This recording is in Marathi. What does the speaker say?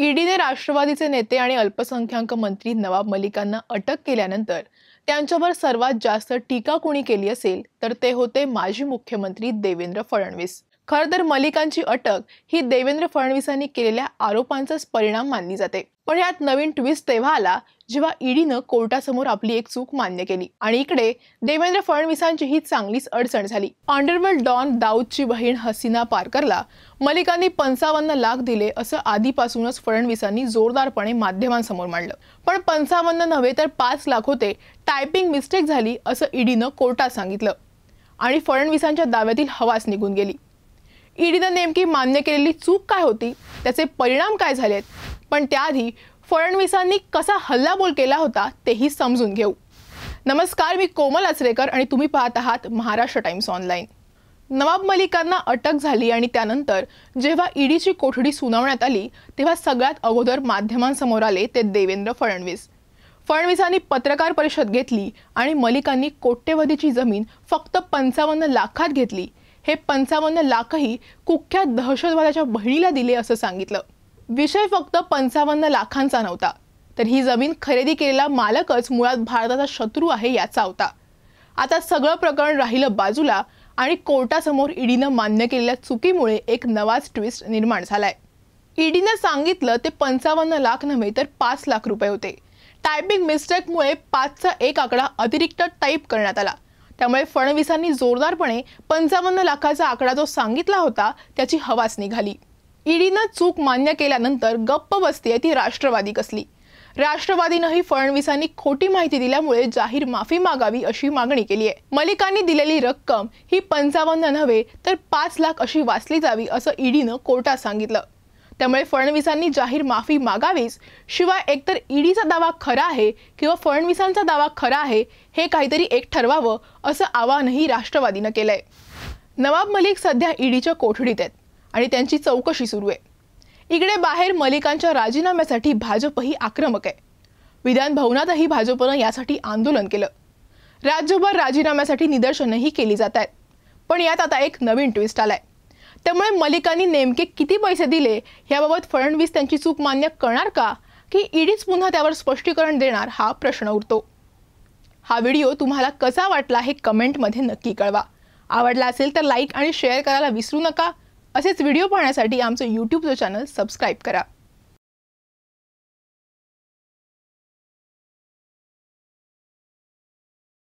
ईडीने राष्ट्रवादीचे नेते आणि अल्पसंख्याक मंत्री नवाब मलिकांना अटक केल्यानंतर त्यांच्यावर सर्वात जास्त टीका कोणी केली असेल तर ते होते माजी मुख्यमंत्री देवेंद्र फडणवीस खरं तर मलिकांची अटक ही देवेंद्र फडणवीसांनी केलेल्या आरोपांचाच परिणाम मानली जाते पण यात नवीन ट्विस्ट तेव्हा आला जेव्हा ईडीनं कोर्टासमोर आपली एक चूक मान्य केली आणि इकडे देवेंद्र फडणवीसांची ही चांगलीच अडचण झाली अंडरवर्ल्ड डॉन दाऊदची बहीण हसीना पारकरला मलिकांनी पंचावन्न लाख दिले असं आधीपासूनच फडणवीसांनी जोरदारपणे माध्यमांसमोर मांडलं पण पंचावन्न नव्हे तर पाच लाख होते टायपिंग मिस्टेक झाली असं ईडीनं कोर्टात सांगितलं आणि फडणवीसांच्या दाव्यातील हवास निघून गेली ईडीनं नेमकी मान्य केलेली चूक काय होती त्याचे परिणाम काय झालेत पण त्याआधी फडणवीसांनी कसा हल्लाबोल केला होता तेही समजून घेऊ नमस्कार मी कोमल आचरेकर आणि तुम्ही पाहत आहात महाराष्ट्र टाइम्स ऑनलाईन नवाब मलिकांना अटक झाली आणि त्यानंतर जेव्हा ईडीची कोठडी सुनावण्यात आली तेव्हा सगळ्यात अगोदर माध्यमांसमोर आले ते देवेंद्र फडणवीस फडणवीसांनी पत्रकार परिषद घेतली आणि मलिकांनी कोट्यवधीची जमीन फक्त पंचावन्न लाखात घेतली हे पंचावन्न लाखही कुख्यात दहशतवादाच्या बहिणीला दिले असं सांगितलं विषय फक्त पंचावन्न लाखांचा नव्हता तर ही जमीन खरेदी केलेला मालकच मुळात भारताचा शत्रू आहे याचा होता आता सगळं प्रकरण राहिलं बाजूला आणि कोर्टासमोर ईडीनं मान्य केलेल्या चुकीमुळे एक नवाच ट्विस्ट निर्माण झालाय ईडीनं सांगितलं ते पंचावन्न लाख नव्हे तर पाच लाख रुपये होते टायपिंग मिस्टेकमुळे पाचचा एक आकडा अतिरिक्त टाईप करण्यात आला त्यामुळे फडणवीसांनी जोरदारपणे पंचावन्न लाखाचा आकडा जो सांगितला होता त्याची हवास निघाली ईडीनं चूक मान्य केल्यानंतर गप्प आहे ती राष्ट्रवादी कसली राष्ट्रवादीनंही फडणवीसांनी खोटी माहिती दिल्यामुळे जाहीर माफी मागावी अशी मागणी केली आहे मलिकांनी दिलेली रक्कम ही पंचावन्न नव्हे तर पाच लाख अशी वाचली जावी असं ईडीनं कोर्टात सांगितलं त्यामुळे फडणवीसांनी जाहीर माफी मागावीच शिवाय एकतर ईडीचा दावा खरा आहे किंवा फडणवीसांचा दावा खरा आहे हे काहीतरी एक ठरवावं असं आवाहनही राष्ट्रवादीनं केलंय नवाब मलिक सध्या ईडीच्या कोठडीत आहेत आणि त्यांची चौकशी सुरू आहे इकडे बाहेर मलिकांच्या राजीनाम्यासाठी भाजपही आक्रमक आहे विधान भवनातही भाजपनं यासाठी आंदोलन केलं राज्यभर राजीनाम्यासाठी निदर्शनंही केली जात आहेत पण यात आता एक नवीन ट्विस्ट आलाय त्यामुळे मलिकांनी नेमके किती पैसे दिले याबाबत फडणवीस त्यांची चूक मान्य करणार का की ईडीच पुन्हा त्यावर स्पष्टीकरण देणार हा प्रश्न उरतो हा व्हिडिओ तुम्हाला कसा वाटला हे कमेंटमध्ये नक्की कळवा आवडला असेल तर लाईक आणि शेअर करायला विसरू नका असेच व्हिडिओ पाहण्यासाठी आमचं यूट्यूबचं चॅनल सबस्क्राईब करा